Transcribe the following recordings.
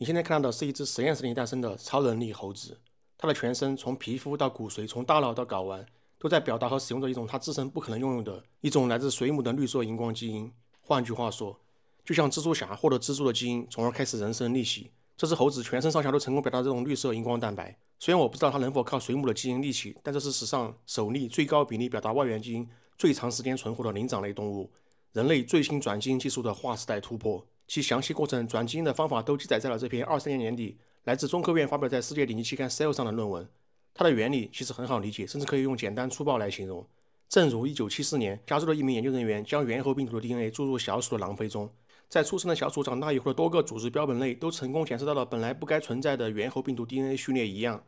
你现在看到的是一只实验室里诞生的超能力猴子，它的全身从皮肤到骨髓，从大脑到睾丸，都在表达和使用着一种它自身不可能拥有的一种来自水母的绿色荧光基因。换句话说，就像蜘蛛侠获得蜘蛛的基因，从而开始人生逆袭。这只猴子全身上下都成功表达这种绿色荧光蛋白。虽然我不知道它能否靠水母的基因逆袭，但这是史上首例最高比例表达外源基因、最长时间存活的灵长类动物，人类最新转基因技术的划时代突破。其详细过程、转基因的方法都记载在了这篇二三年年底来自中科院发表在世界顶级期刊《Cell》上的论文。它的原理其实很好理解，甚至可以用简单粗暴来形容。正如一九七四年，加州的一名研究人员将猿猴病毒的 DNA 注入小鼠的囊胚中，在出生的小鼠长大以后的多个组织标本内，都成功检测到了本来不该存在的猿猴病毒 DNA 序列一样，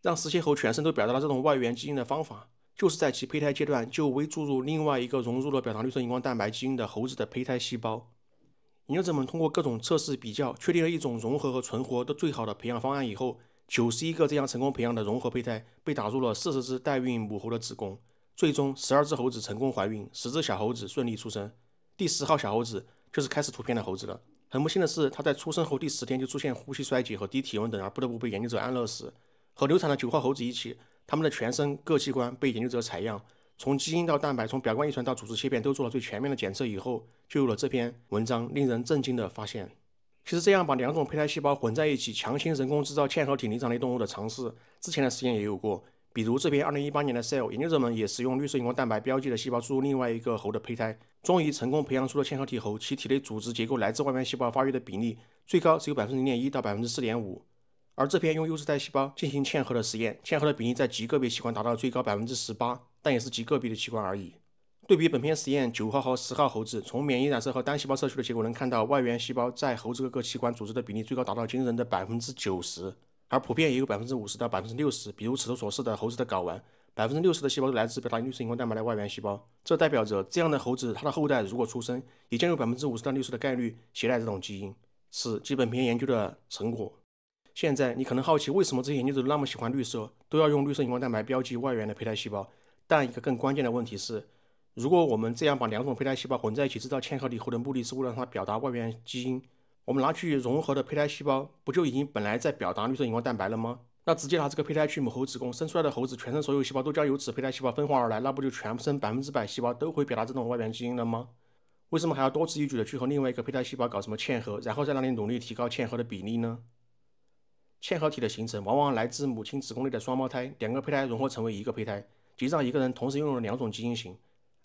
让食蟹猴全身都表达了这种外源基因的方法，就是在其胚胎阶段就微注入另外一个融入了表达绿色荧光蛋白基因的猴子的胚胎细胞。研究者们通过各种测试比较，确定了一种融合和存活的最好的培养方案以后，九十一个这样成功培养的融合胚胎被打入了四十只代孕母猴的子宫。最终，十二只猴子成功怀孕，十只小猴子顺利出生。第十号小猴子就是开始图片的猴子了。很不幸的是，它在出生后第十天就出现呼吸衰竭和低体温等，而不得不被研究者安乐死。和流产的九号猴子一起，它们的全身各器官被研究者采样。从基因到蛋白，从表观遗传到组织切片，都做了最全面的检测以后，就有了这篇文章令人震惊的发现。其实这样把两种胚胎细胞混在一起，强行人工制造嵌合体灵长类动物的尝试，之前的实验也有过。比如这篇二零一八年的 Cell，研究者们也使用绿色荧光蛋白标记的细胞注入另外一个猴的胚胎，终于成功培养出了嵌合体猴，其体内组织结构来自外面细胞发育的比例最高只有百分之零点一到百分之四点五。而这篇用优质干细胞进行嵌合的实验，嵌合的比例在极个别器官达到最高百分之十八。但也是极个别的器官而已。对比本片实验九号和十号猴子，从免疫染色和单细胞测序的结果能看到，外源细胞在猴子各个器官组织的比例最高达到惊人的百分之九十，而普遍也有百分之五十到百分之六十。比如此图所示的猴子的睾丸，百分之六十的细胞都来自表达绿色荧光蛋白的外源细胞，这代表着这样的猴子，它的后代如果出生，也将有百分之五十到六十的概率携带这种基因。此基本片研究的成果。现在你可能好奇，为什么这些研究者那么喜欢绿色，都要用绿色荧光蛋白标记外源的胚胎细胞？但一个更关键的问题是，如果我们这样把两种胚胎细胞混在一起制造嵌合体，后的目的是为了让它表达外源基因。我们拿去融合的胚胎细胞不就已经本来在表达绿色荧光蛋白了吗？那直接拿这个胚胎去母猴子宫生出来的猴子，全身所有细胞都将由此胚胎细胞分化而来，那不就全部百分之百细胞都会表达这种外源基因了吗？为什么还要多此一举的去和另外一个胚胎细胞搞什么嵌合，然后在那里努力提高嵌合的比例呢？嵌合体的形成往往来自母亲子宫内的双胞胎，两个胚胎融合成为一个胚胎。即上一个人同时拥有了两种基因型。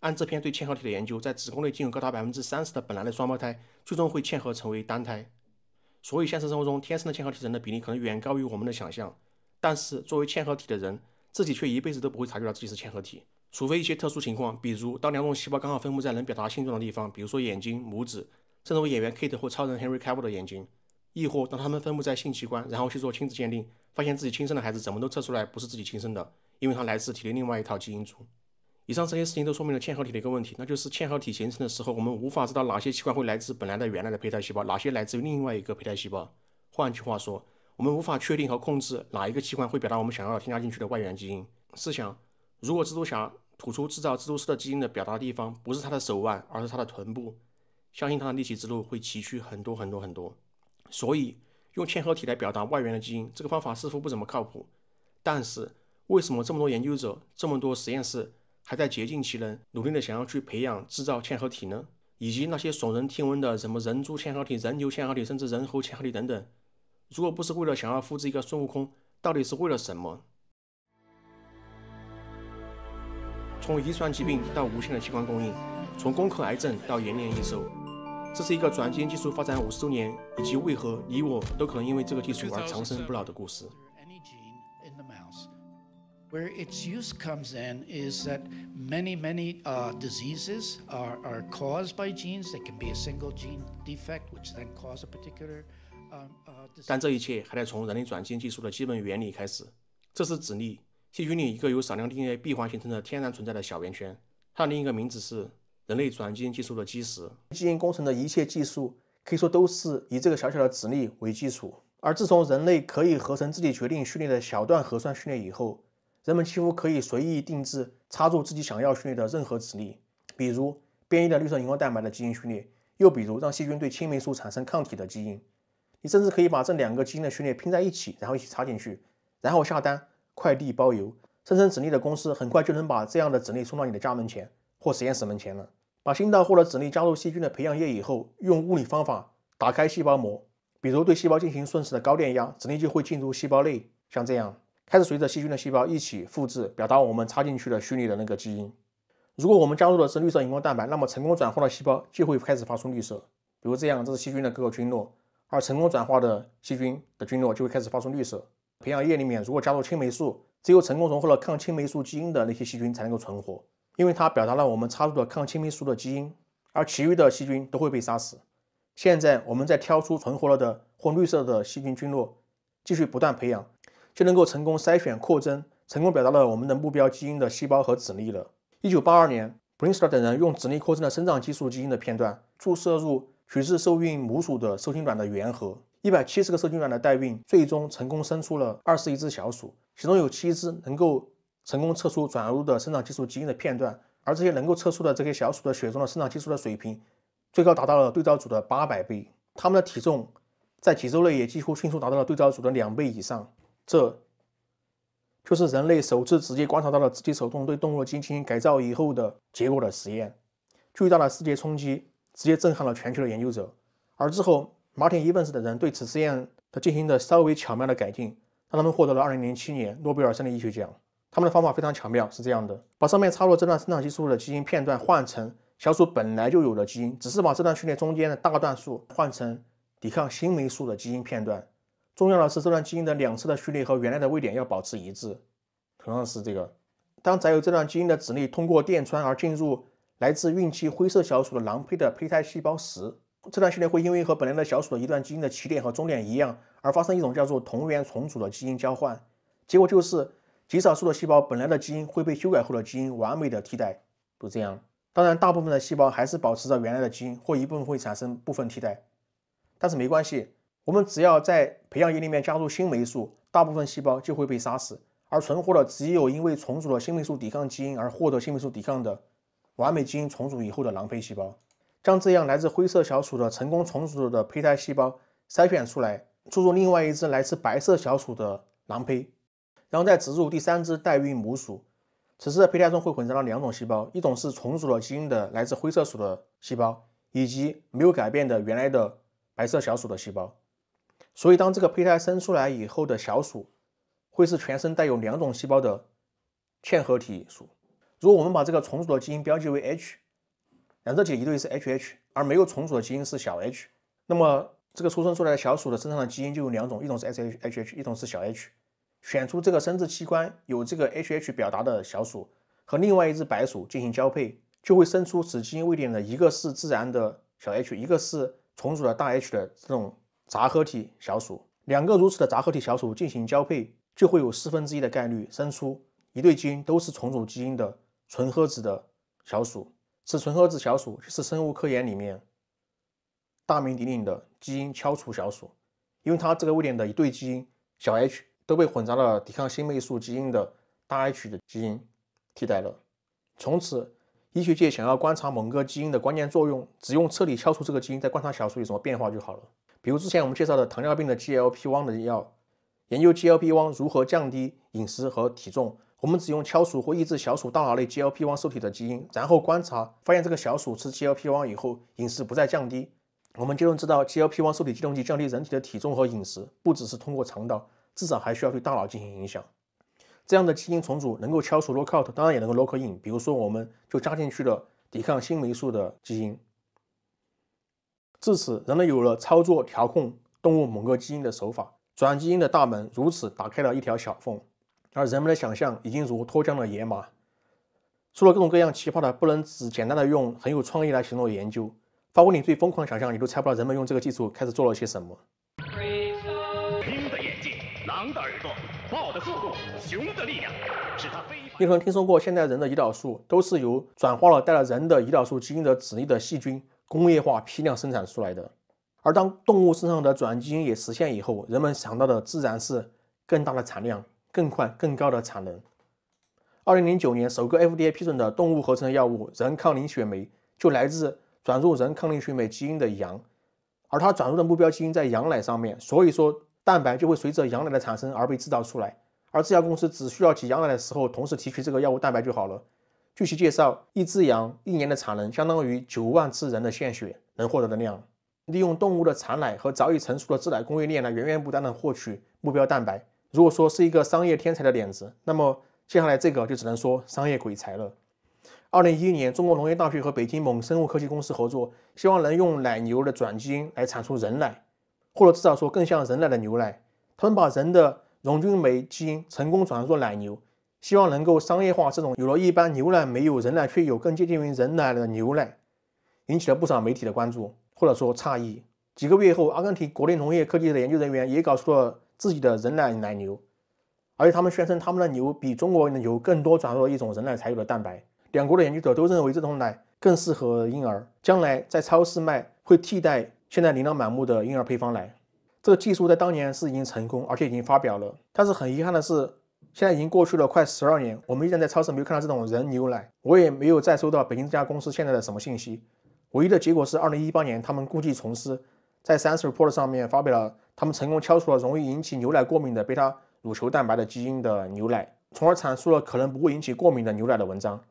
按这篇对嵌合体的研究，在子宫内仅有高达百分之三十的本来的双胞胎最终会嵌合成为单胎。所以现实生活中，天生的嵌合体人的比例可能远高于我们的想象。但是作为嵌合体的人，自己却一辈子都不会察觉到自己是嵌合体，除非一些特殊情况，比如当两种细胞刚好分布在能表达性状的地方，比如说眼睛、拇指，甚至演员 Kate 或超人 Henry Cavill 的眼睛；亦或当他们分布在性器官，然后去做亲子鉴定，发现自己亲生的孩子怎么都测出来不是自己亲生的。因为它来自体内另外一套基因组。以上这些事情都说明了嵌合体的一个问题，那就是嵌合体形成的时候，我们无法知道哪些器官会来自本来的原来的胚胎细胞，哪些来自于另外一个胚胎细胞。换句话说，我们无法确定和控制哪一个器官会表达我们想要添加进去的外源基因。试想，如果蜘蛛侠吐出制造蜘蛛丝的基因的表达地方不是他的手腕，而是他的臀部，相信他的逆袭之路会崎岖很多很多很多。所以，用嵌合体来表达外源的基因，这个方法似乎不怎么靠谱，但是。为什么这么多研究者，这么多实验室还在竭尽其能，努力的想要去培养、制造嵌合体呢？以及那些耸人听闻的，什么人猪嵌合体、人牛嵌合体，甚至人猴嵌合体等等？如果不是为了想要复制一个孙悟空，到底是为了什么？从遗传疾病到无限的器官供应，从攻克癌症到延年益寿，这是一个转基因技术发展五十周年，以及为何你我都可能因为这个技术而长生不老的故事。where its use comes in is that many many uh diseases are are caused by genes that can be a single gene defect which then cause a particular uh uh 但这一切还得从人类转基因技术的基本原理开始。这是指例，细菌里一个由少量 dna 闭环形成的天然存在的小圆圈。它的另一个名字是人类转基因技术的基石。基因工程的一切技术可以说都是以这个小小的指例为基础。而自从人类可以合成自己决定序列的小段核酸序列以后。人们几乎可以随意定制插入自己想要序列的任何指令，比如变异的绿色荧光蛋白的基因序列，又比如让细菌对青霉素产生抗体的基因。你甚至可以把这两个基因的序列拼在一起，然后一起插进去，然后下单，快递包邮，生成指令的公司很快就能把这样的指令送到你的家门前或实验室门前了。把新到货的指令加入细菌的培养液以后，用物理方法打开细胞膜，比如对细胞进行瞬时的高电压，指令就会进入细胞内，像这样。开始随着细菌的细胞一起复制，表达我们插进去的虚拟的那个基因。如果我们加入的是绿色荧光蛋白，那么成功转化的细胞就会开始发出绿色。比如这样，这是细菌的各个菌落，而成功转化的细菌的菌落就会开始发出绿色。培养液里面如果加入青霉素，只有成功融合了抗青霉素基因的那些细菌才能够存活，因为它表达了我们插入的抗青霉素的基因，而其余的细菌都会被杀死。现在我们再挑出存活了的或绿色的细菌菌落，继续不断培养。就能够成功筛选扩增，成功表达了我们的目标基因的细胞和子粒了。一九八二年，Brenster 等人用子粒扩增的生长激素基因的片段注射入取自受孕母鼠的受精卵的原核，一百七十个受精卵的代孕，最终成功生出了二十一只小鼠，其中有七只能够成功测出转入的生长激素基因的片段，而这些能够测出的这些小鼠的血中的生长激素的水平，最高达到了对照组的八百倍，它们的体重在几周内也几乎迅速达到了对照组的两倍以上。这就是人类首次直接观察到了自己手动对动物进行改造以后的结果的实验，巨大的世界冲击直接震撼了全球的研究者。而之后，马田一问斯的人对此实验的进行的稍微巧妙的改进，让他们获得了二零零七年诺贝尔生理医学奖。他们的方法非常巧妙，是这样的：把上面插入这段生长激素的基因片段换成小鼠本来就有的基因，只是把这段序列中间的大段数换成抵抗新霉素的基因片段。重要的是，这段基因的两侧的序列和原来的位点要保持一致。同样是这个，当载有这段基因的子粒通过电穿而进入来自孕期灰色小鼠的囊胚的胚胎细胞时，这段序列会因为和本来的小鼠的一段基因的起点和终点一样，而发生一种叫做同源重组的基因交换。结果就是极少数的细胞本来的基因会被修改后的基因完美的替代，就这样。当然，大部分的细胞还是保持着原来的基因，或一部分会产生部分替代，但是没关系。我们只要在培养液里面加入新霉素，大部分细胞就会被杀死，而存活的只有因为重组了新霉素抵抗基因而获得新霉素抵抗的完美基因重组以后的囊胚细胞。将这样来自灰色小鼠的成功重组的胚胎细胞筛选出来，注入另外一只来自白色小鼠的囊胚，然后再植入第三只代孕母鼠。此时的胚胎中会混杂了两种细胞，一种是重组了基因的来自灰色鼠的细胞，以及没有改变的原来的白色小鼠的细胞。所以，当这个胚胎生出来以后的小鼠，会是全身带有两种细胞的嵌合体鼠。如果我们把这个重组的基因标记为 H，染色体一对是 HH，而没有重组的基因是小 h。那么，这个出生出来的小鼠的身上的基因就有两种，一种是 s h h h 一种是小 h。选出这个生殖器官有这个 HH 表达的小鼠和另外一只白鼠进行交配，就会生出此基因位点的一个是自然的小 h，一个是重组的大 H 的这种。杂合体小鼠，两个如此的杂合体小鼠进行交配，就会有四分之一的概率生出一对基因都是重组基因的纯合子的小鼠。此纯合子小鼠是生物科研里面大名鼎鼎的基因敲除小鼠，因为它这个位点的一对基因小 h 都被混杂了抵抗新霉素基因的大 H 的基因替代了。从此，医学界想要观察某个基因的关键作用，只用彻底敲除这个基因，再观察小鼠有什么变化就好了。比如之前我们介绍的糖尿病的 GLP-1 的药，研究 GLP-1 如何降低饮食和体重，我们只用敲除或抑制小鼠大脑内 GLP-1 受体的基因，然后观察，发现这个小鼠吃 GLP-1 以后饮食不再降低。我们就能知道 GLP-1 受体激动剂降低人体的体重和饮食，不只是通过肠道，至少还需要对大脑进行影响。这样的基因重组能够敲除 lock out，当然也能够 lock in。比如说我们就加进去了抵抗新霉素的基因。至此，人类有了操作调控动物某个基因的手法，转基因的大门如此打开了一条小缝，而人们的想象已经如脱缰的野马。除了各种各样奇葩的，不能只简单的用很有创意来形容研究。发挥你最疯狂的想象，你都猜不到人们用这个技术开始做了些什么。鹰的眼睛，狼的耳朵，豹的速度，熊的力量，使它你可能听说过，现在人的胰岛素都是由转化了带了人的胰岛素基因的质粒的细菌。工业化批量生产出来的，而当动物身上的转基因也实现以后，人们想到的自然是更大的产量、更快、更高的产能。二零零九年，首个 FDA 批准的动物合成药物人抗凝血酶就来自转入人抗凝血酶基因的羊，而它转入的目标基因在羊奶上面，所以说蛋白就会随着羊奶的产生而被制造出来，而这家公司只需要挤羊奶的时候同时提取这个药物蛋白就好了。据其介绍，一只羊一年的产能相当于九万次人的献血能获得的量。利用动物的产奶和早已成熟的制奶工业链来源源不断的获取目标蛋白。如果说是一个商业天才的点子，那么接下来这个就只能说商业鬼才了。二零一一年，中国农业大学和北京某生物科技公司合作，希望能用奶牛的转基因来产出人奶，或者至少说更像人奶的牛奶。他们把人的溶菌酶基因成功转入奶牛。希望能够商业化这种有了一般牛奶没有人奶却有更接近于人奶的牛奶，引起了不少媒体的关注或者说诧异。几个月后，阿根廷国内农业科技的研究人员也搞出了自己的人奶奶牛，而且他们宣称他们的牛比中国的牛更多转入了一种人奶才有的蛋白。两国的研究者都认为这种奶更适合婴儿，将来在超市卖会替代现在琳琅满目的婴儿配方奶。这个技术在当年是已经成功而且已经发表了，但是很遗憾的是。现在已经过去了快十二年，我们依然在超市没有看到这种人牛奶，我也没有再收到北京这家公司现在的什么信息。唯一的结果是，二零一八年他们故技重施，在 Science Port 上面发表了他们成功敲除了容易引起牛奶过敏的贝塔乳球蛋白的基因的牛奶，从而阐述了可能不会引起过敏的牛奶的文章。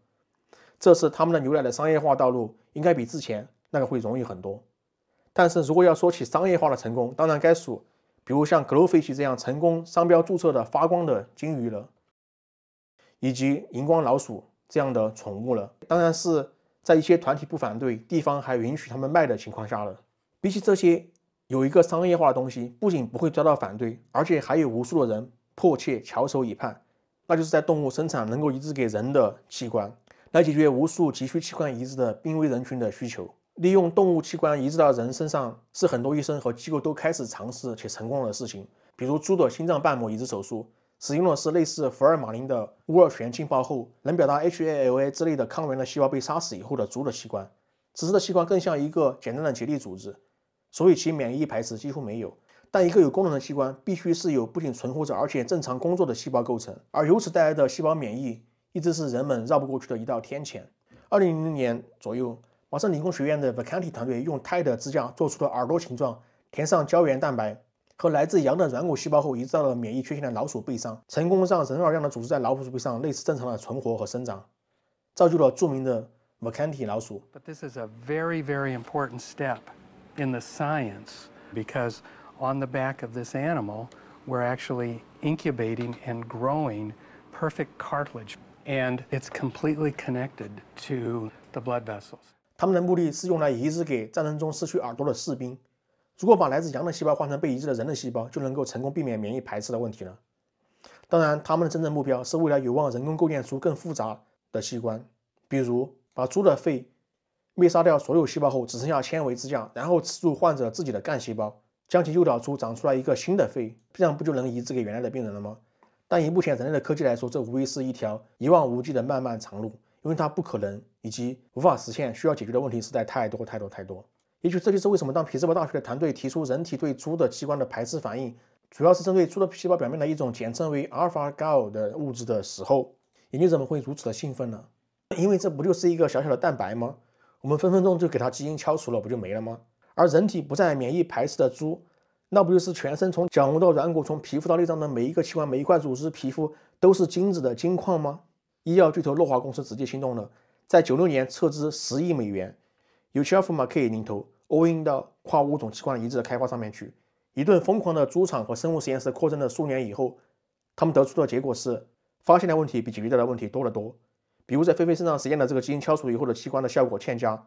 这次他们的牛奶的商业化道路应该比之前那个会容易很多。但是如果要说起商业化的成功，当然该数。比如像 g o f 洛费奇这样成功商标注册的发光的金鱼了，以及荧光老鼠这样的宠物了，当然是在一些团体不反对、地方还允许他们卖的情况下了。比起这些，有一个商业化的东西，不仅不会遭到反对，而且还有无数的人迫切翘首以盼，那就是在动物生产能够移植给人的器官，来解决无数急需器官移植的濒危人群的需求。利用动物器官移植到人身上，是很多医生和机构都开始尝试且成功的事情。比如猪的心脏瓣膜移植手术，使用的是类似福尔马林的戊二醛浸泡后，能表达 HLA 之类的抗原的细胞被杀死以后的猪的器官。此时的器官更像一个简单的结缔组织，所以其免疫排斥几乎没有。但一个有功能的器官必须是由不仅存活着而且正常工作的细胞构成，而由此带来的细胞免疫一直是人们绕不过去的一道天堑。二零零零年左右。华盛理工学院的 Vacanti 团队用钛的支架做出了耳朵形状，填上胶原蛋白和来自羊的软骨细胞后，移植到了免疫缺陷的老鼠背上，成功让人耳样的组织在老鼠背上类似正常的存活和生长，造就了著名的 Vacanti 老鼠。But this is a very, very important step in the science because on the back of this animal, we're actually incubating and growing perfect cartilage, and it's completely connected to the blood vessels. 他们的目的是用来移植给战争中失去耳朵的士兵。如果把来自羊的细胞换成被移植的人的细胞，就能够成功避免免疫排斥的问题了。当然，他们的真正目标是为了有望人工构建出更复杂的器官，比如把猪的肺灭杀掉所有细胞后，只剩下纤维支架，然后植入患者自己的干细胞，将其诱导出长出来一个新的肺，这样不就能移植给原来的病人了吗？但以目前人类的科技来说，这无疑是一条一望无际的漫漫长路。因为它不可能以及无法实现，需要解决的问题实在太多太多太多。也许这就是为什么当匹兹堡大学的团队提出人体对猪的器官的排斥反应主要是针对猪的皮细胞表面的一种简称为阿尔法 Ga 的物质的时候，研究者们会如此的兴奋呢？因为这不就是一个小小的蛋白吗？我们分分钟就给它基因敲除了，不就没了吗？而人体不再免疫排斥的猪，那不就是全身从角膜到软骨，从皮肤到内脏的每一个器官、每一块组织、皮肤都是精子的金矿吗？医药巨头诺华公司直接行动了，在九六年撤资十亿美元，由 c h a r k e s MaK 领投，投到跨物种器官移植的开发上面去。一顿疯狂的猪场和生物实验室扩张了数年以后，他们得出的结果是，发现的问题比解决掉的问题多得多。比如在菲菲身上实验的这个基因敲除以后的器官的效果欠佳。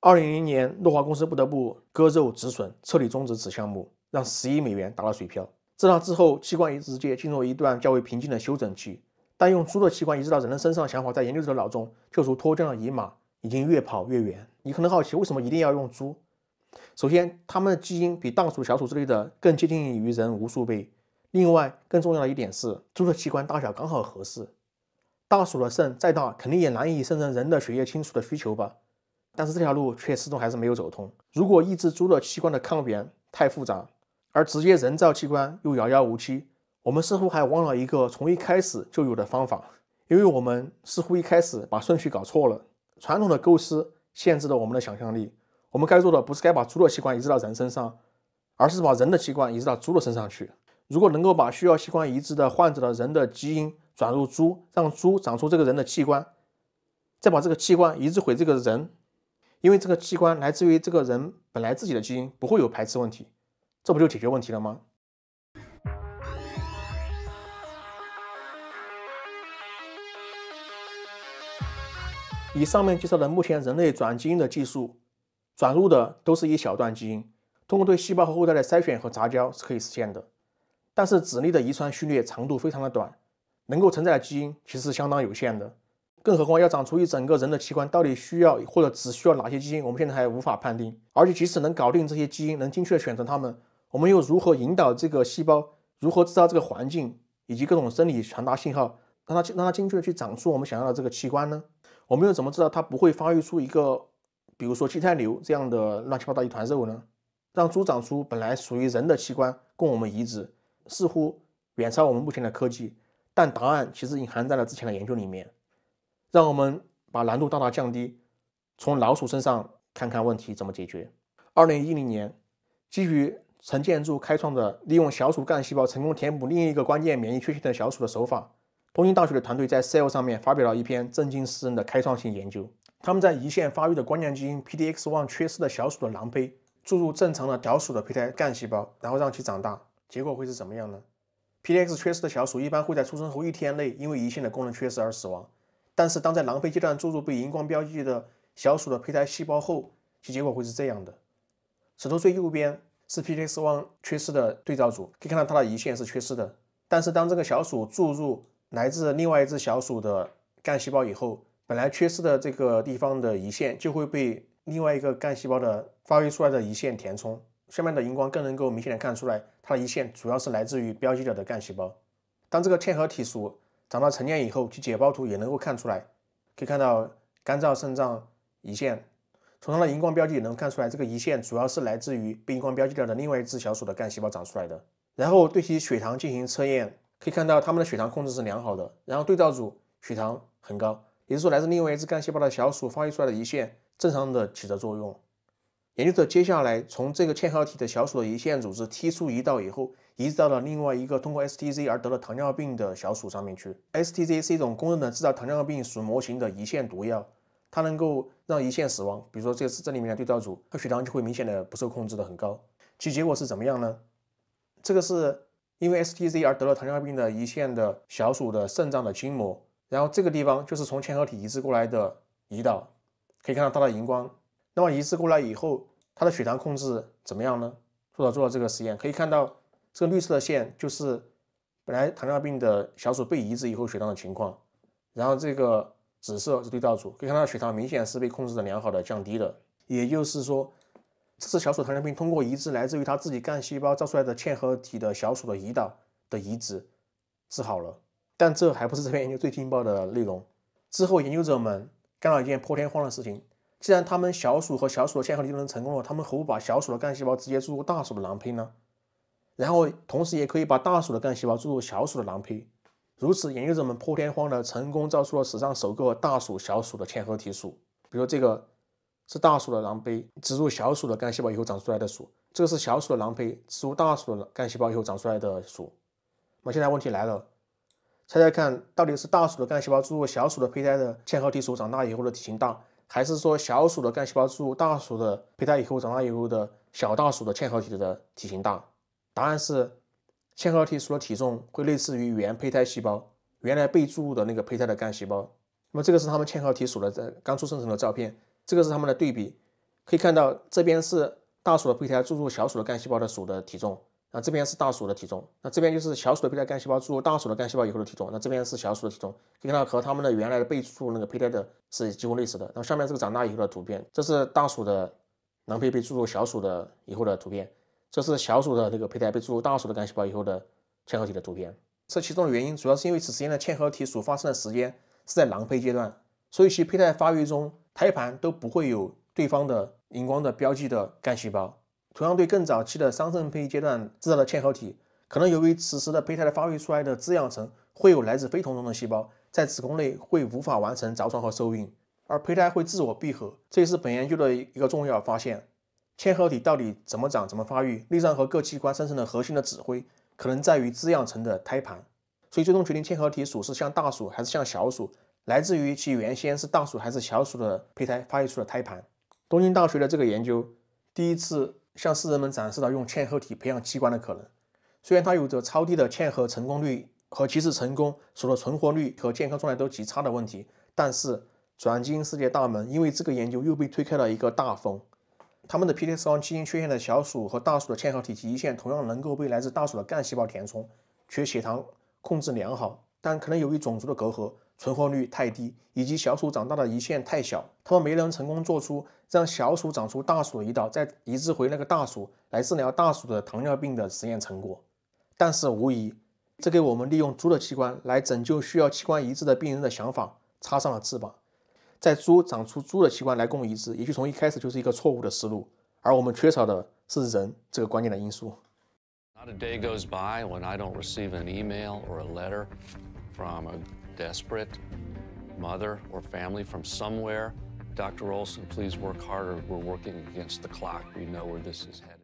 二零零年，诺华公司不得不割肉止损，彻底终止此项目，让十亿美元打了水漂。自那之后器官移植界进入一段较为平静的休整期。但用猪的器官移植到人的身上的想法，在研究者的脑中就如脱缰的野马，已经越跑越远。你可能好奇为什么一定要用猪？首先，它们的基因比大鼠、小鼠之类的更接近于人无数倍。另外，更重要的一点是，猪的器官大小刚好合适。大鼠的肾再大，肯定也难以胜任人的血液清除的需求吧？但是这条路却始终还是没有走通。如果抑制猪的器官的抗原太复杂，而直接人造器官又遥遥无期。我们似乎还忘了一个从一开始就有的方法，因为我们似乎一开始把顺序搞错了。传统的构思限制了我们的想象力。我们该做的不是该把猪的器官移植到人身上，而是把人的器官移植到猪的身上去。如果能够把需要器官移植的患者的人的基因转入猪，让猪长出这个人的器官，再把这个器官移植回这个人，因为这个器官来自于这个人本来自己的基因，不会有排斥问题，这不就解决问题了吗？以上面介绍的目前人类转基因的技术，转入的都是一小段基因，通过对细胞和后代的筛选和杂交是可以实现的。但是子粒的遗传序列长度非常的短，能够承载的基因其实是相当有限的。更何况要长出一整个人的器官，到底需要或者只需要哪些基因，我们现在还无法判定。而且即使能搞定这些基因，能精确的选择它们，我们又如何引导这个细胞，如何制造这个环境，以及各种生理传达信号，让它让它精确的去长出我们想要的这个器官呢？我们又怎么知道它不会发育出一个，比如说畸胎瘤这样的乱七八糟一团肉呢？让猪长出本来属于人的器官供我们移植，似乎远超我们目前的科技。但答案其实隐含在了之前的研究里面，让我们把难度大大降低。从老鼠身上看看问题怎么解决。二零一零年，基于陈建柱开创的利用小鼠干细胞成功填补另一个关键免疫缺陷的小鼠的手法。东京大学的团队在 Cell 上面发表了一篇震惊世人的开创性研究。他们在胰腺发育的关键基因 Pdx1 缺失的小鼠的囊胚注入正常的屌鼠的胚胎干细胞，然后让其长大，结果会是什么样呢 p d x 缺失的小鼠一般会在出生后一天内因为胰腺的功能缺失而死亡。但是当在囊胚阶段注入被荧光标记的小鼠的胚胎细胞后，其结果会是这样的。舌头最右边是 Pdx1 缺失的对照组，可以看到它的胰腺是缺失的。但是当这个小鼠注入来自另外一只小鼠的干细胞以后，本来缺失的这个地方的胰腺就会被另外一个干细胞的发育出来的胰腺填充。下面的荧光更能够明显的看出来，它的胰腺主要是来自于标记者的干细胞。当这个嵌合体鼠长到成年以后，其解剖图也能够看出来，可以看到肝脏、肾脏、胰腺。从它的荧光标记也能看出来，这个胰腺主要是来自于被荧光标记掉的另外一只小鼠的干细胞长出来的。然后对其血糖进行测验。可以看到他们的血糖控制是良好的，然后对照组血糖很高，也就是说来自另外一只干细胞的小鼠发育出来的胰腺正常的起着作用。研究者接下来从这个嵌合体的小鼠的胰腺组织剔出、胰道以后，移植到了另外一个通过 STZ 而得了糖尿病的小鼠上面去。STZ 是一种公认的制造糖尿病鼠模型的胰腺毒药，它能够让胰腺死亡。比如说这是这里面的对照组，它血糖就会明显的不受控制的很高。其结果是怎么样呢？这个是。因为 STZ 而得了糖尿病的胰腺的小鼠的肾脏的筋膜，然后这个地方就是从嵌合体移植过来的胰岛，可以看到它的荧光。那么移植过来以后，它的血糖控制怎么样呢？作者做了这个实验，可以看到这个绿色的线就是本来糖尿病的小鼠被移植以后血糖的情况，然后这个紫色是对照组，可以看到血糖明显是被控制的良好的降低的，也就是说。这是小鼠糖尿病通过移植来自于他自己干细胞造出来的嵌合体的小鼠的胰岛的移植治好了，但这还不是这篇研究最劲爆的内容。之后，研究者们干了一件破天荒的事情：既然他们小鼠和小鼠的嵌合体都能成功了，他们何不把小鼠的干细胞直接注入大鼠的囊胚呢？然后，同时也可以把大鼠的干细胞注入小鼠的囊胚。如此，研究者们破天荒地成功造出了史上首个大鼠小鼠的嵌合体鼠，比如这个。是大鼠的囊胚植入小鼠的干细胞以后长出来的鼠，这个是小鼠的囊胚植入大鼠的干细胞以后长出来的鼠。那么现在问题来了，猜猜看到底是大鼠的干细胞注入小鼠的胚胎的嵌合体鼠长大以后的体型大，还是说小鼠的干细胞注入大鼠的胚胎以后长大以后的小大鼠的嵌合体的体型大？答案是嵌合体鼠的体重会类似于原胚胎细胞，原来被注入的那个胚胎的干细胞。那么这个是他们嵌合体鼠的在刚出生成的照片。这个是它们的对比，可以看到这边是大鼠的胚胎注入小鼠的干细胞的鼠的体重，啊，这边是大鼠的体重，那这边就是小鼠的胚胎干细胞注入大鼠的干细胞以后的体重，那这边是小鼠的体重，可以看到和它们的原来的备注那个胚胎的是几乎类似的。那下面这个长大以后的图片，这是大鼠的囊胚被注入小鼠的以后的图片，这是小鼠的这个胚胎被注入大鼠的干细胞以后的嵌合体的图片。这其中的原因主要是因为此实验的嵌合体所发生的时间是在囊胚阶段，所以其胚胎发育中。胎盘都不会有对方的荧光的标记的干细胞。同样，对更早期的桑葚胚阶段制造的嵌合体，可能由于此时的胚胎的发育出来的滋养层会有来自非同种的细胞，在子宫内会无法完成着床和受孕，而胚胎会自我闭合。这也是本研究的一个重要发现。嵌合体到底怎么长、怎么发育、内脏和各器官生成的核心的指挥，可能在于滋养层的胎盘。所以，最终决定嵌合体属是像大鼠还是像小鼠。来自于其原先是大鼠还是小鼠的胚胎发育出的胎盘。东京大学的这个研究第一次向世人们展示了用嵌合体培养器官的可能。虽然它有着超低的嵌合成功率和即使成功所的存活率和健康状态都极差的问题，但是转基因世界大门因为这个研究又被推开了一个大风。他们的 Pdx1 基因缺陷的小鼠和大鼠的嵌合体极胰腺同样能够被来自大鼠的干细胞填充，且血糖控制良好。但可能由于种族的隔阂。存活率太低，以及小鼠长大的胰腺太小，他们没能成功做出让小鼠长出大鼠的胰岛再移植回那个大鼠来治疗大鼠的糖尿病的实验成果。但是无疑，这给我们利用猪的器官来拯救需要器官移植的病人的想法插上了翅膀。在猪长出猪的器官来供移植，也许从一开始就是一个错误的思路。而我们缺少的是人这个关键的因素。desperate mother or family from somewhere, Dr. Olson, please work harder. We're working against the clock. We know where this is headed.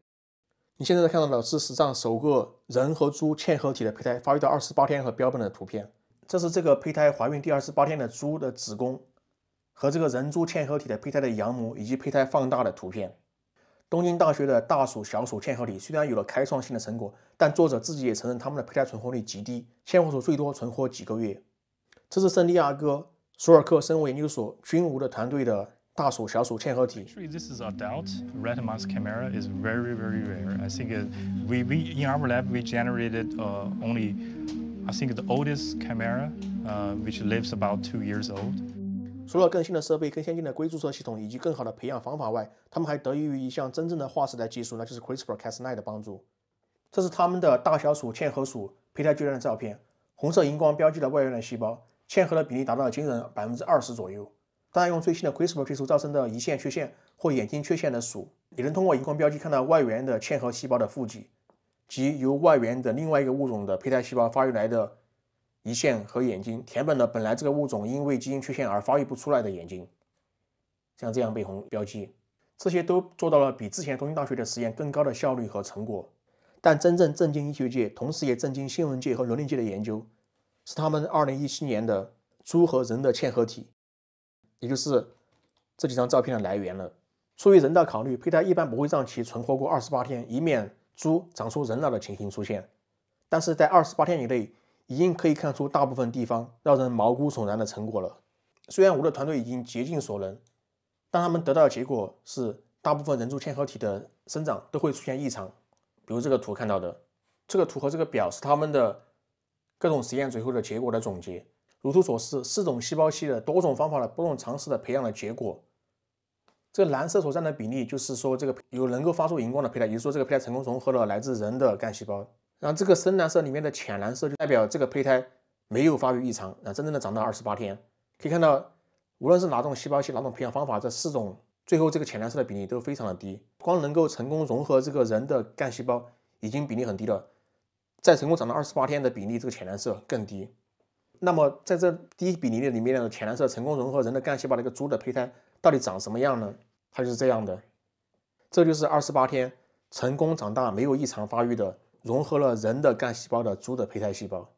你现在在看到的是史上首个人和猪嵌合体的胚胎发育到二十八天和标本的图片。这是这个胚胎怀孕第二十八天的猪的子宫和这个人猪嵌合体的胚胎的羊膜以及胚胎放大的图片。东京大学的大鼠、小鼠嵌合体虽然有了开创性的成果，但作者自己也承认他们的胚胎存活率极低，嵌合鼠最多存活几个月。这是圣地亚哥索尔克生物研究所均无的团队的大鼠、小鼠嵌合体。This is a a d u b t retinas camera is very very rare. I think we we in our lab we generated uh only I think the oldest camera uh which lives about two years old. 除了更新的设备、更先进的硅注射系统以及更好的培养方法外，他们还得益于一项真正的划时代技术，那就是 CRISPR-Cas9 的帮助。这是他们的大小鼠嵌合鼠胚胎阶段的照片，红色荧光标记的外源的细胞。嵌合的比例达到了惊人百分之二十左右。当然，用最新的 CRISPR 技术造成的胰腺缺陷或眼睛缺陷的鼠，也能通过荧光标记看到外源的嵌合细胞的富集，即由外源的另外一个物种的胚胎细胞发育来的胰腺和眼睛，填满了本来这个物种因为基因缺陷而发育不出来的眼睛。像这样被红标记，这些都做到了比之前东京大学的实验更高的效率和成果。但真正震惊医学界，同时也震惊新闻界和伦理界的研究。是他们二零一七年的猪和人的嵌合体，也就是这几张照片的来源了。出于人道考虑，胚胎一般不会让其存活过二十八天，以免猪长出人脑的情形出现。但是在二十八天以内，已经可以看出大部分地方让人毛骨悚然的成果了。虽然我的团队已经竭尽所能，但他们得到的结果是，大部分人猪嵌合体的生长都会出现异常，比如这个图看到的，这个图和这个表是他们的。各种实验最后的结果的总结，如图所示，四种细胞系的多种方法的多种尝试的培养的结果。这个蓝色所占的比例，就是说这个有能够发出荧光的胚胎，也就是说这个胚胎成功融合了来自人的干细胞。然后这个深蓝色里面的浅蓝色，就代表这个胚胎没有发育异常，啊，真正的长到二十八天。可以看到，无论是哪种细胞系，哪种培养方法，这四种最后这个浅蓝色的比例都非常的低，光能够成功融合这个人的干细胞，已经比例很低了。在成功长到二十八天的比例，这个浅蓝色更低。那么在这低比例的里面的浅蓝色成功融合人的干细胞的一个猪的胚胎，到底长什么样呢？它就是这样的。这就是二十八天成功长大没有异常发育的融合了人的干细胞的猪的胚胎细胞。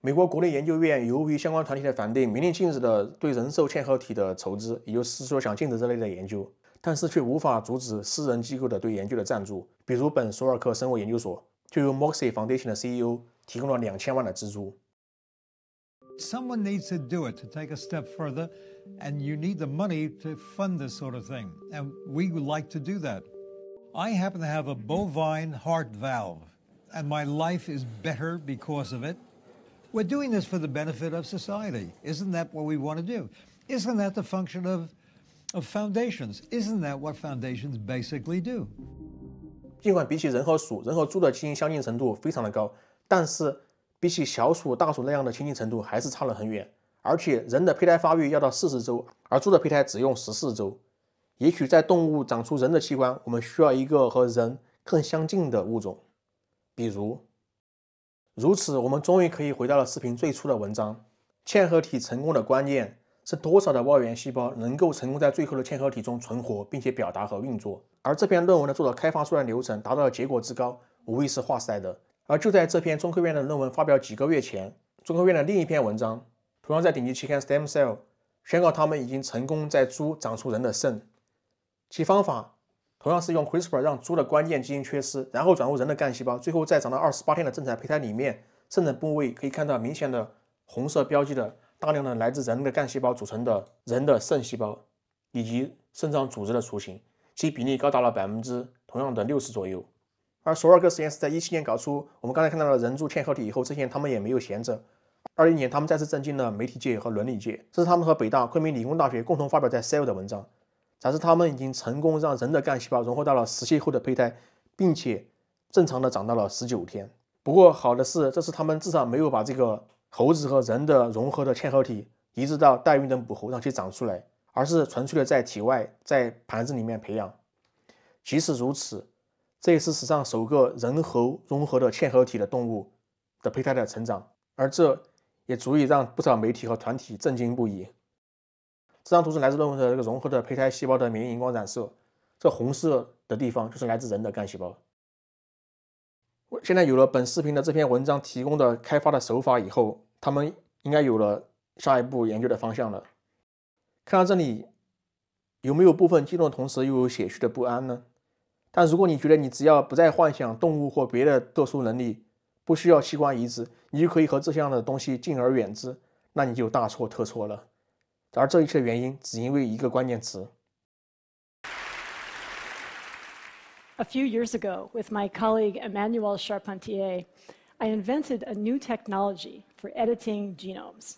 美国国内研究院由于相关团体的反对，明令禁止的对人兽嵌合体的筹资，也就是说想禁止这类的研究，但是却无法阻止私人机构的对研究的赞助，比如本索尔克生物研究所。就由 Moxie Foundation 的 CEO 提供了两千万的资助。Someone needs to do it to take a step further, and you need the money to fund this sort of thing. And we would like to do that. I happen to have a bovine heart valve, and my life is better because of it. We're doing this for the benefit of society. Isn't that what we want to do? Isn't that the function of, of foundations? Isn't that what foundations basically do? 尽管比起人和鼠、人和猪的基因相近程度非常的高，但是比起小鼠、大鼠那样的亲近程度还是差了很远。而且人的胚胎发育要到四十周，而猪的胚胎只用十四周。也许在动物长出人的器官，我们需要一个和人更相近的物种，比如如此，我们终于可以回到了视频最初的文章：嵌合体成功的关键。是多少的外源细胞能够成功在最后的嵌合体中存活，并且表达和运作？而这篇论文的作者开发出来的流程达到的结果之高，无疑是划时代的。而就在这篇中科院的论文发表几个月前，中科院的另一篇文章同样在顶级期刊《Stem Cell》宣告他们已经成功在猪长出人的肾。其方法同样是用 CRISPR 让猪的关键基因缺失，然后转入人的干细胞，最后再长到二十八天的正常胚胎里面，肾的部位可以看到明显的红色标记的。大量的来自人的干细胞组成的人的肾细胞以及肾脏组织的雏形，其比例高达了百分之同样的六十左右。而索尔克实验室在一七年搞出我们刚才看到的人柱嵌合体以后，这些他们也没有闲着。二一年他们再次震惊了媒体界和伦理界，这是他们和北大、昆明理工大学共同发表在《Cell》的文章，展示他们已经成功让人的干细胞融合到了实天后的胚胎，并且正常的长到了十九天。不过好的是，这是他们至少没有把这个。猴子和人的融合的嵌合体移植到代孕的母猴上去长出来，而是纯粹的在体外在盘子里面培养。即使如此，这也是史上首个人猴融合的嵌合体的动物的胚胎的成长，而这也足以让不少媒体和团体震惊不已。这张图是来自论文的这个融合的胚胎细胞的免疫荧光染色，这红色的地方就是来自人的干细胞。现在有了本视频的这篇文章提供的开发的手法以后。他们应该有了下一步研究的方向了。看到这里，有没有部分激动，的同时又有些许的不安呢？但如果你觉得你只要不再幻想动物或别的特殊能力，不需要器官移植，你就可以和这样的东西敬而远之，那你就大错特错了。而这一切的原因，只因为一个关键词。A few years ago, with my colleague Emmanuel Charpentier, I invented a new technology. for editing genomes.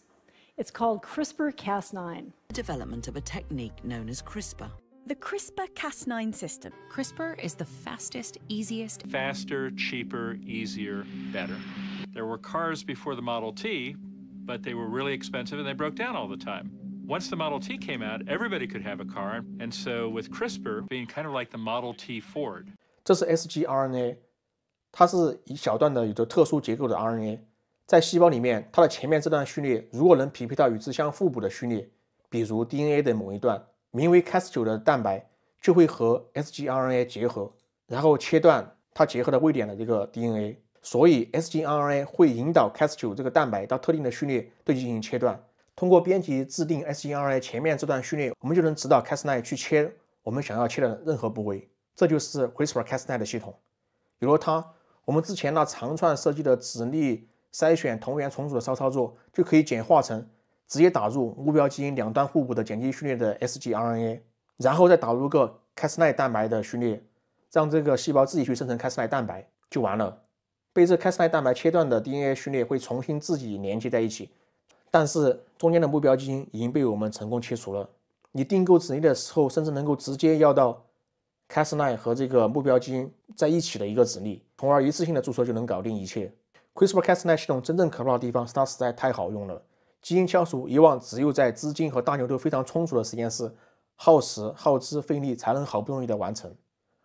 It's called CRISPR Cas9. The development of a technique known as CRISPR. The CRISPR Cas9 system. CRISPR is the fastest, easiest. Faster, cheaper, easier, better. There were cars before the Model T, but they were really expensive and they broke down all the time. Once the Model T came out, everybody could have a car, and so with CRISPR being kind of like the Model T Ford. 这是 sgRNA，它是一小段的有着特殊结构的 RNA，在细胞里面，它的前面这段序列如果能匹配到与之相互补的序列，比如 DNA 的某一段，名为 Cas9 的蛋白就会和 sgRNA 结合，然后切断它结合的位点的这个 DNA。所以 sgRNA 会引导 Cas9 这个蛋白到特定的序列对进行切断。通过编辑制定 sgRNA 前面这段序列，我们就能指导 Cas9 去切我们想要切的任何部位。这就是 CRISPR-Cas9 的系统。有了它，我们之前那长串设计的指令。筛选同源重组的骚操作，就可以简化成直接打入目标基因两端互补的碱基序列的 sgRNA，然后再打入个 Cas9 蛋白的序列，让这个细胞自己去生成 Cas9 蛋白就完了。被这 Cas9 蛋白切断的 DNA 序列会重新自己连接在一起，但是中间的目标基因已经被我们成功切除了。你订购子粒的时候，甚至能够直接要到 Cas9 和这个目标基因在一起的一个子粒，从而一次性的注射就能搞定一切。CRISPR-Cas9 系统真正可怕的地方是它实在太好用了。基因消除以往只有在资金和大牛都非常充足的实验室，耗时耗资费力才能好不容易的完成。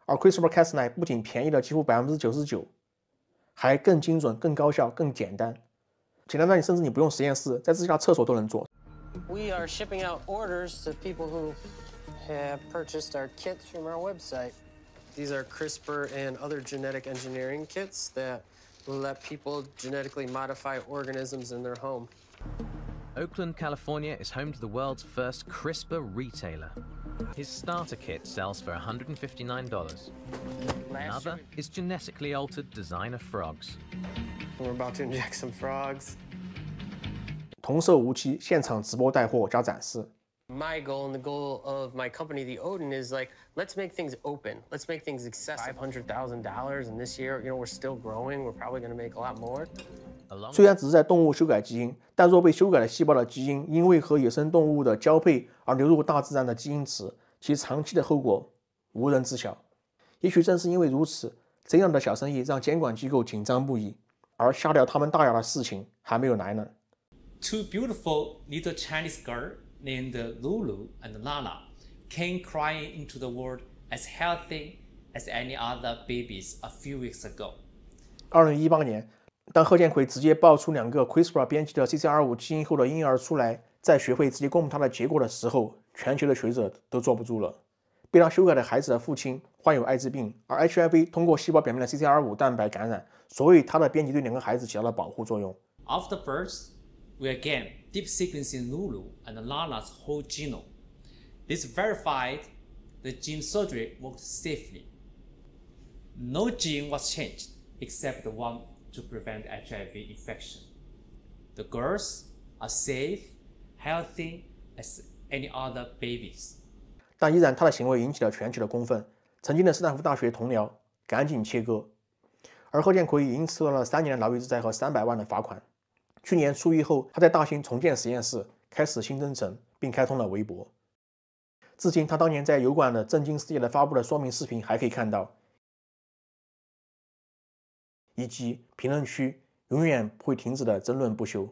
而 CRISPR-Cas9 不仅便宜了几乎百分之九十九，还更精准、更高效、更简单。简单到你甚至你不用实验室，在自家厕所都能做。will let people genetically modify organisms in their home. Oakland, California is home to the world's first CRISPR retailer. His starter kit sells for $159. Another is genetically altered designer frogs. We're about to inject some frogs. 童叟无欺现场直播带货加展示，My goal and the goal of my company, the Odin, is like let's make things open. Let's make things accessible. Five hundred thousand dollars, and this year, you know, we're still growing. We're probably going to make a lot more. 虽然只是在动物修改基因，但若被修改的细胞的基因因为和野生动物的交配而流入大自然的基因池，其长期的后果无人知晓。也许正是因为如此，这样的小生意让监管机构紧张不已，而吓掉他们大牙的事情还没有来呢。Two beautiful little Chinese g i r l Named Lulu and l a l a came crying into the world as healthy as any other babies a few weeks ago. 二零一八年，当贺建奎直接爆出两个 CRISPR 编辑的 CCR5 基因后的婴儿出来，在学会直接公布他的结果的时候，全球的学者都坐不住了。被他修改的孩子的父亲患有艾滋病，而 HIV 通过细胞表面的 CCR5 蛋白感染，所以他的编辑对两个孩子起到了保护作用。After birth. we again deep sequencing Lulu and Lala's whole genome. This verified the gene surgery worked safely. No gene was changed except the one to prevent HIV infection. The girls are safe, healthy as any other babies. 但依然，他的行为引起了全球的公愤。曾经的斯坦福大学同僚赶紧切割，而贺建奎也因此受到了三年的牢狱之灾和三百万的罚款。去年出狱后，他在大兴重建实验室，开始新征程，并开通了微博。至今，他当年在油管的震惊世界的发布的说明视频还可以看到，以及评论区永远不会停止的争论不休。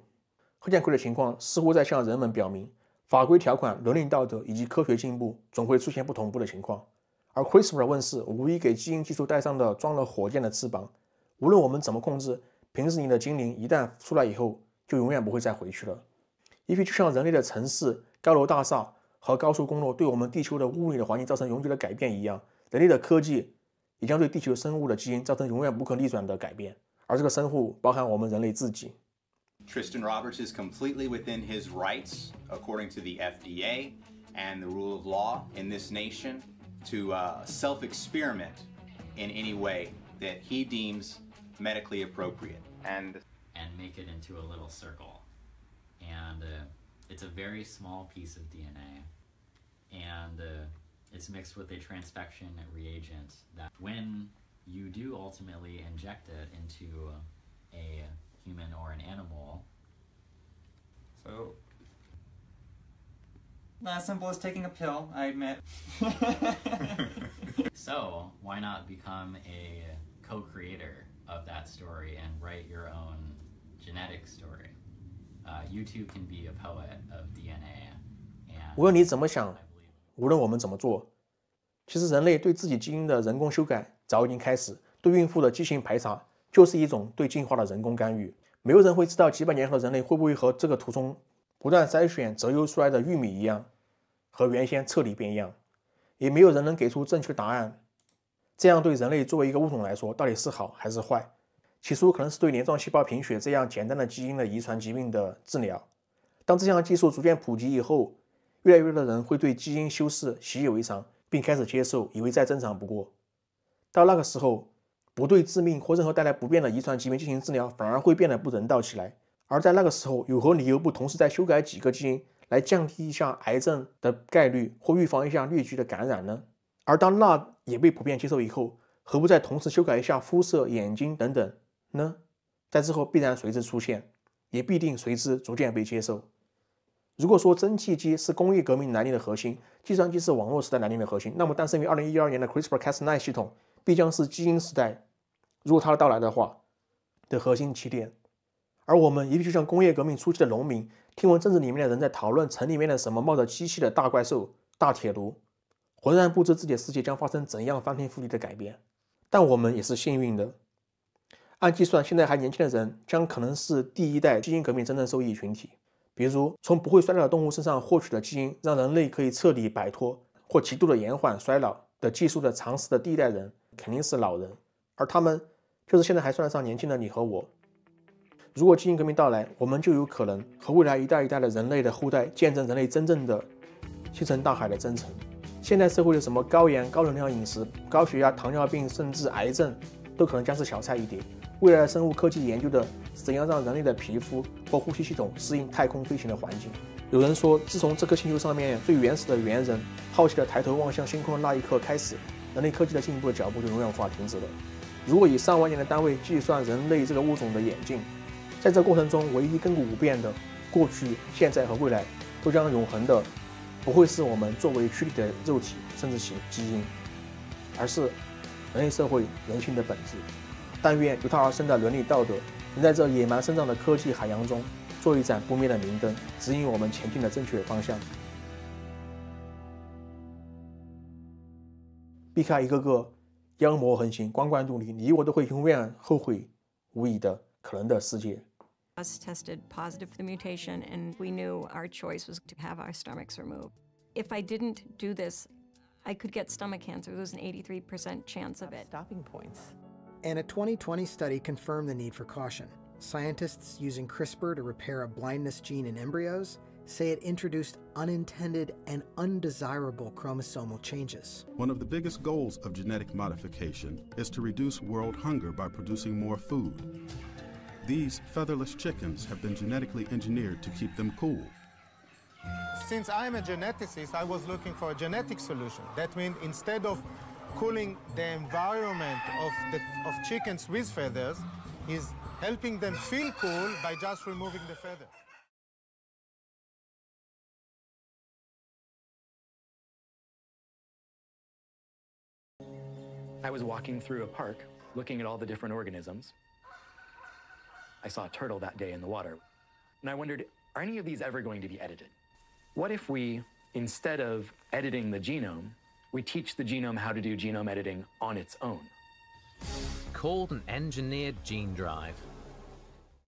贺建奎的情况似乎在向人们表明，法规条款、伦理道德以及科学进步总会出现不同步的情况。而 c h r i s t p r 问世，无疑给基因技术带上了装了火箭的翅膀，无论我们怎么控制。平时你的精灵一旦出来以后，就永远不会再回去了。因为就像人类的城市、高楼大厦和高速公路，对我们地球的物理的环境造成永久的改变一样，人类的科技也将对地球生物的基因造成永远不可逆转的改变。而这个生物包含我们人类自己。Tristan Roberts is completely within his rights, according to the FDA and the rule of law in this nation, to self-experiment in any way that he deems. medically appropriate. And and make it into a little circle. And uh, it's a very small piece of DNA. And uh, it's mixed with a transfection reagent that, when you do ultimately inject it into a human or an animal. So, not as simple as taking a pill, I admit. so, why not become a co creator? of that story and write your own genetic story。you too can be a poet of DNA。无论你怎么想，无论我们怎么做，其实人类对自己基因的人工修改早已经开始，对孕妇的畸形排查就是一种对进化的人工干预。没有人会知道几百年后人类会不会和这个图中不断筛选择优出来的玉米一样，和原先彻底变样。也没有人能给出正确答案。这样对人类作为一个物种来说，到底是好还是坏？起初可能是对镰状细胞贫血这样简单的基因的遗传疾病的治疗。当这项技术逐渐普及以后，越来越多的人会对基因修饰习以为常，并开始接受，以为再正常不过。到那个时候，不对致命或任何带来不便的遗传疾病进行治疗，反而会变得不人道起来。而在那个时候，有何理由不同时再修改几个基因，来降低一下癌症的概率，或预防一下疟疾的感染呢？而当蜡也被普遍接受以后，何不再同时修改一下肤色、眼睛等等呢？在之后必然随之出现，也必定随之逐渐被接受。如果说蒸汽机是工业革命来临的核心，计算机是网络时代来临的核心，那么诞生于二零一二年的 CRISPR-Cas9 系统必将是基因时代，如果它的到来的话，的核心起点。而我们也必就像工业革命初期的农民，听闻政子里面的人在讨论城里面的什么冒着机器的大怪兽、大铁炉。浑然不知自己的世界将发生怎样翻天覆地的改变，但我们也是幸运的。按计算，现在还年轻的人将可能是第一代基因革命真正受益群体，比如从不会衰老的动物身上获取的基因，让人类可以彻底摆脱或极度的延缓衰老的技术的尝试的第一代人，肯定是老人，而他们就是现在还算得上年轻的你和我。如果基因革命到来，我们就有可能和未来一代一代的人类的后代，见证人类真正的星辰大海的征程。现代社会的什么高盐、高能量饮食、高血压、糖尿病，甚至癌症，都可能将是小菜一碟。未来生物科技研究的是怎样让人类的皮肤或呼吸系统适应太空飞行的环境。有人说，自从这颗星球上面最原始的猿人好奇地抬头望向星空的那一刻开始，人类科技的进步的脚步就永远无法停止了。如果以上万年的单位计算人类这个物种的演进，在这过程中唯一亘古不变的，过去、现在和未来都将永恒的。不会是我们作为躯体的肉体，甚至其基因，而是人类社会人性的本质。但愿由它而生的伦理道德，能在这野蛮生长的科技海洋中，做一盏不灭的明灯，指引我们前进的正确方向，避开一个个妖魔横行、光怪陆离、你我都会永远后悔无已的可能的世界。us tested positive for the mutation, and we knew our choice was to have our stomachs removed. If I didn't do this, I could get stomach cancer. There was an 83% chance of it. Stopping points. And a 2020 study confirmed the need for caution. Scientists using CRISPR to repair a blindness gene in embryos say it introduced unintended and undesirable chromosomal changes. One of the biggest goals of genetic modification is to reduce world hunger by producing more food. These featherless chickens have been genetically engineered to keep them cool. Since I'm a geneticist, I was looking for a genetic solution. That means instead of cooling the environment of, the, of chickens with feathers, is helping them feel cool by just removing the feathers. I was walking through a park looking at all the different organisms I saw a turtle that day in the water. And I wondered, are any of these ever going to be edited? What if we, instead of editing the genome, we teach the genome how to do genome editing on its own? Called an engineered gene drive,